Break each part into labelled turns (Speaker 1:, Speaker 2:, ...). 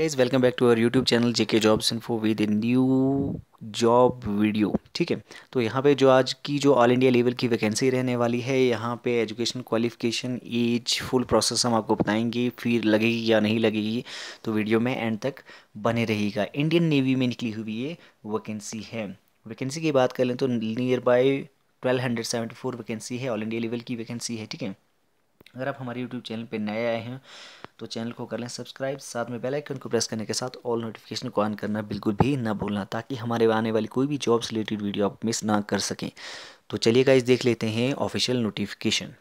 Speaker 1: guys welcome back to our YouTube channel JK jobs info with a new job video ठीक है तो यहाँ पे जो आज की जो ऑल इंडिया लेवल की वैकेंसी रहने वाली है यहाँ पे education qualification age full process हम आपको बताएंगे फिर लगेगी या नहीं लगेगी तो वीडियो में एंड तक बने रहेगा इंडियन नेवी में निकली हुई ये वैकेंसी है वैकेंसी की बात कर लें तो नियर बाई ट्वेल्व वैकेंसी है ऑल इंडिया लेवल की वैकेंसी है ठीक है अगर आप हमारे यूट्यूब चैनल पर नए आए हैं तो चैनल को कर लें सब्सक्राइब साथ में बेल आइकन को प्रेस करने के साथ ऑल नोटिफिकेशन को ऑन करना बिल्कुल भी ना भूलना ताकि हमारे आने वाली कोई भी जॉब रिलेटेड वीडियो आप मिस ना कर सकें तो चलिए गाइज देख लेते हैं ऑफिशियल नोटिफिकेशन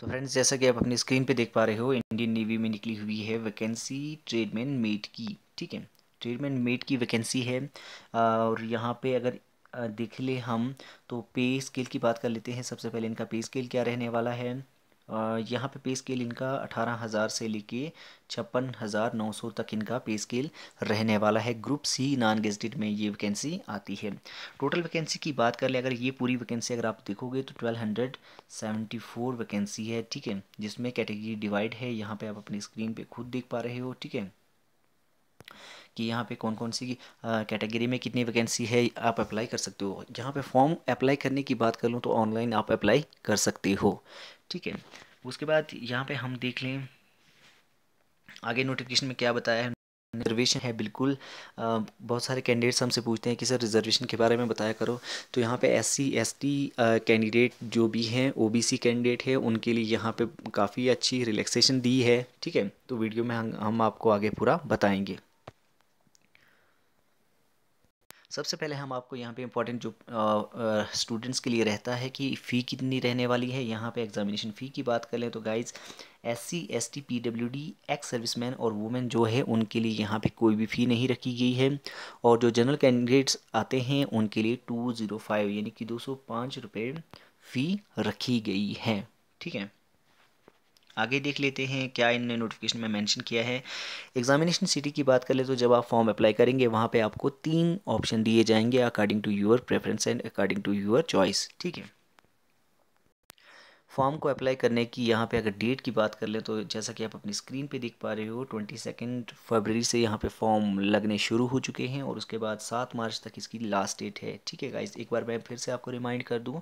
Speaker 1: तो फ्रेंड्स जैसा कि आप अपनी स्क्रीन पे देख पा रहे हो इंडियन नेवी में निकली हुई है वैकेंसी ट्रेडमैन मेट की ठीक है ट्रेडमैन मेट की वैकेंसी है और यहाँ पे अगर देख ले हम तो पे स्केल की बात कर लेते हैं सबसे पहले इनका पे स्केल क्या रहने वाला है यहाँ पे पे स्केल इनका अठारह हज़ार से लेके छप्पन हज़ार नौ सौ तक इनका पे स्केल रहने वाला है ग्रुप सी नॉन गेजेड में ये वैकेंसी आती है टोटल वैकेंसी की बात कर ले अगर ये पूरी वैकेंसी अगर आप देखोगे तो twelve hundred seventy four vacancy है ठीक है जिसमें कैटेगरी डिवाइड है यहाँ पे आप अपनी स्क्रीन पे खुद देख पा रहे हो ठीक है कि यहाँ पे कौन कौन सी कैटेगरी में कितनी वैकेंसी है आप अप्लाई कर सकते हो जहाँ पे फॉर्म अप्लाई करने की बात कर लूँ तो ऑनलाइन आप अप्लाई कर सकते हो ठीक है उसके बाद यहाँ पे हम देख लें आगे नोटिफिकेशन में क्या बताया है रिजर्वेशन है बिल्कुल आ, बहुत सारे कैंडिडेट्स हमसे पूछते हैं कि सर रिजर्वेशन के बारे में बताया करो तो यहाँ पे S C S T candidate जो भी हैं ओ बी सी कैंडिडेट है उनके लिए यहाँ पे काफ़ी अच्छी रिलैक्सेशन दी है ठीक है तो वीडियो में हम, हम आपको आगे पूरा बताएंगे सबसे पहले हम आपको यहाँ पे इंपॉर्टेंट जो स्टूडेंट्स के लिए रहता है कि फ़ी कितनी रहने वाली है यहाँ पे एग्जामिनेशन फ़ी की बात कर लें तो guys S C S T P W D ex service man और वुमेन जो है उनके लिए यहाँ पे कोई भी फ़ी नहीं रखी गई है और जो जनरल कैंडिडेट्स आते हैं उनके लिए टू ज़ीरो फाइव यानी कि दो सौ पाँच रुपये फ़ी रखी गई है ठीक है आगे देख लेते हैं क्या इन नोटिफिकेशन में मेंशन किया है एग्जामिनेशन सिटी की बात कर ले तो जब आप फॉर्म अप्लाई करेंगे वहाँ पे आपको तीन ऑप्शन दिए जाएंगे according to your preference and according to your choice ठीक है फॉर्म को अप्लाई करने की यहाँ पे अगर डेट की बात कर लें तो जैसा कि आप अपनी स्क्रीन पे देख पा रहे हो ट्वेंटी सेकेंड फरवरी से यहाँ पे फॉर्म लगने शुरू हो चुके हैं और उसके बाद सात मार्च तक इसकी लास्ट डेट है ठीक है गाइज एक बार मैं फिर से आपको रिमाइंड कर दूँ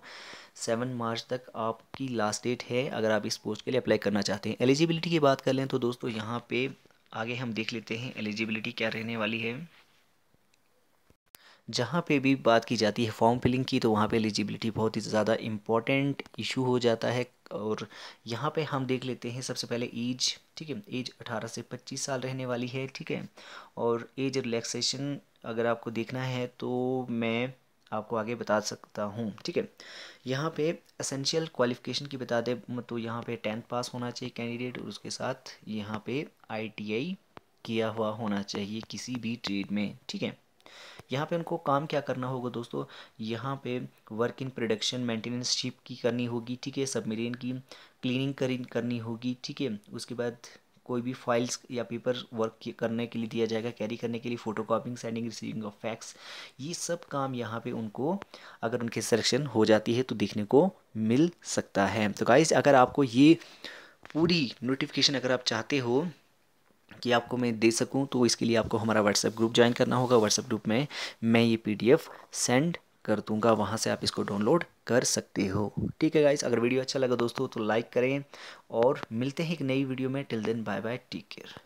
Speaker 1: सेवन मार्च तक आपकी लास्ट डेट है अगर आप इस पोस्ट के लिए अप्लाई करना चाहते हैं एलिजिबिलिटी की बात कर लें तो दोस्तों यहाँ पर आगे हम देख लेते हैं एलिजिबिलिटी क्या रहने वाली है जहाँ पे भी बात की जाती है फॉर्म फिलिंग की तो वहाँ पे एलिजिबिलिटी बहुत ही ज़्यादा इम्पॉर्टेंट इशू हो जाता है और यहाँ पे हम देख लेते हैं सबसे पहले एज ठीक है एज 18 से 25 साल रहने वाली है ठीक है और एज रिलैक्सेशन अगर आपको देखना है तो मैं आपको आगे बता सकता हूँ ठीक है यहाँ पे असेंशियल क्वालिफिकेशन की बता दें तो यहाँ पे टेंथ पास होना चाहिए कैंडिडेट और उसके साथ यहाँ पे आईटीआई किया हुआ होना चाहिए किसी भी ट्रेड में ठीक है यहाँ पे उनको काम क्या करना होगा दोस्तों यहाँ पे work in production maintenance ship की करनी होगी ठीक है सबमरीन की क्लीनिंग करनी होगी ठीक है उसके बाद कोई भी फाइल्स या पेपर वर्क करने के लिए दिया जाएगा कैरी करने के लिए photocopying sending receiving of fax ये सब काम यहाँ पे उनको अगर उनके सिलेक्शन हो जाती है तो देखने को मिल सकता है तो गाइज अगर आपको ये पूरी नोटिफिकेशन अगर आप चाहते हो कि आपको मैं दे सकूं तो इसके लिए आपको हमारा व्हाट्सएप ग्रुप ज्वाइन करना होगा व्हाट्सएप ग्रुप में मैं ये पीडीएफ सेंड कर दूंगा वहाँ से आप इसको डाउनलोड कर सकते हो ठीक है गाइस अगर वीडियो अच्छा लगा दोस्तों तो लाइक करें और मिलते हैं एक नई वीडियो में till then bye bye take care